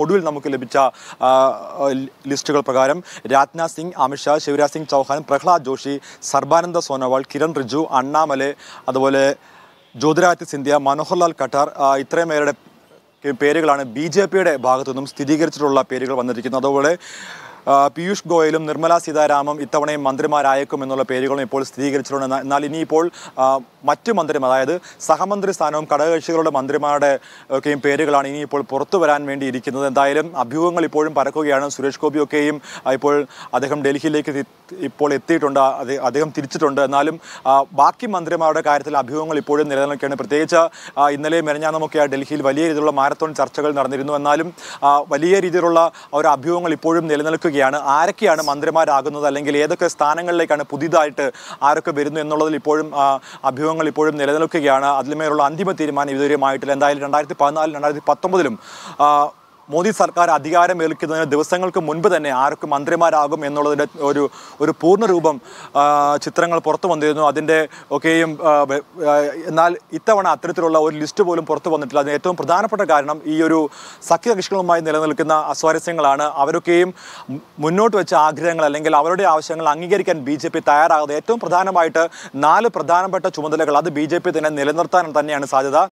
ഒടുവിൽ നമുക്ക് ലഭിച്ച ലിസ്റ്റുകൾ പ്രകാരം രാജ്നാഥ് സിംഗ് അമിത്ഷാ ശിവരാജ് സിംഗ് ചൗഹാൻ പ്രഹ്ലാദ് ജോഷി സർബാനന്ദ സോനോവാൾ കിരൺ റിജു അണ്ണാമലെ അതുപോലെ ജ്യോതിരാദിത്യ സിന്ധ്യ മനോഹർലാൽ ഖട്ടാർ ഇത്രയും പേരുടെ പേരുകളാണ് ബി ജെ പിയുടെ ഭാഗത്തു നിന്നും സ്ഥിരീകരിച്ചിട്ടുള്ള പേരുകൾ വന്നിരിക്കുന്നത് അതുപോലെ പീയൂഷ് ഗോയലും നിർമ്മലാ സീതാരാമൻ ഇത്തവണയും മന്ത്രിമാരായേക്കും എന്നുള്ള പേരുകളും ഇപ്പോൾ സ്ഥിരീകരിച്ചിട്ടുണ്ട് എന്നാൽ ഇനിയിപ്പോൾ മറ്റു മന്ത്രിമാർ അതായത് സഹമന്ത്രി സ്ഥാനവും ഘടകകക്ഷികളുടെ മന്ത്രിമാരുടെ ഒക്കെയും പേരുകളാണ് ഇനിയിപ്പോൾ പുറത്തു വരാൻ വേണ്ടി ഇരിക്കുന്നത് എന്തായാലും അഭ്യൂഹങ്ങൾ ഇപ്പോഴും പരക്കുകയാണ് സുരേഷ് ഗോപിയൊക്കെയും ഇപ്പോൾ അദ്ദേഹം ഡൽഹിയിലേക്ക് ഇപ്പോൾ എത്തിയിട്ടുണ്ട് അദ്ദേഹം തിരിച്ചിട്ടുണ്ട് എന്നാലും ബാക്കി മന്ത്രിമാരുടെ കാര്യത്തിൽ അഭ്യൂഹങ്ങൾ ഇപ്പോഴും നിലനിൽക്കുകയാണ് പ്രത്യേകിച്ച് ഇന്നലെ മെരഞ്ഞാണമൊക്കെ ഡൽഹിയിൽ വലിയ രീതിയിലുള്ള മാരത്തോൺ ചർച്ചകൾ നടന്നിരുന്നു എന്നാലും വലിയ രീതിയിലുള്ള ഒരു അഭ്യൂഹങ്ങൾ ഇപ്പോഴും നിലനിൽക്കുക നോക്കുകയാണ് ആരൊക്കെയാണ് മന്ത്രിമാരാകുന്നത് അല്ലെങ്കിൽ ഏതൊക്കെ സ്ഥാനങ്ങളിലേക്കാണ് പുതിയതായിട്ട് ആരൊക്കെ വരുന്നു എന്നുള്ളതിൽ ഇപ്പോഴും അഭ്യൂഹങ്ങൾ ഇപ്പോഴും നിലനിൽക്കുകയാണ് അതിന്മേലുള്ള അന്തിമ തീരുമാനം ഇതുവരെയുമായിട്ടില്ല എന്തായാലും രണ്ടായിരത്തി പതിനാലിൽ രണ്ടായിരത്തി പത്തൊമ്പതിലും മോദി സർക്കാർ അധികാരം ഏൽക്കുന്നതിന് ദിവസങ്ങൾക്ക് മുൻപ് തന്നെ ആർക്ക് മന്ത്രിമാരാകും എന്നുള്ളതിൻ്റെ ഒരു ഒരു പൂർണ്ണരൂപം രൂപം ചിത്രങ്ങൾ പുറത്തു വന്നിരുന്നു അതിൻ്റെ ഒക്കെയും എന്നാൽ ഇത്തവണ അത്തരത്തിലുള്ള ഒരു ലിസ്റ്റ് പോലും പുറത്തു വന്നിട്ടില്ല അതിന് ഏറ്റവും പ്രധാനപ്പെട്ട കാരണം ഈ ഒരു സഖ്യകക്ഷികളുമായി നിലനിൽക്കുന്ന അസ്വാരസ്യങ്ങളാണ് അവരൊക്കെയും മുന്നോട്ട് വെച്ച ആഗ്രഹങ്ങൾ അല്ലെങ്കിൽ അവരുടെ ആവശ്യങ്ങൾ അംഗീകരിക്കാൻ ബി ജെ പി ഏറ്റവും പ്രധാനമായിട്ട് നാല് പ്രധാനപ്പെട്ട ചുമതലകൾ അത് ബി ജെ പി തന്നെ നിലനിർത്താൻ തന്നെയാണ് സാധ്യത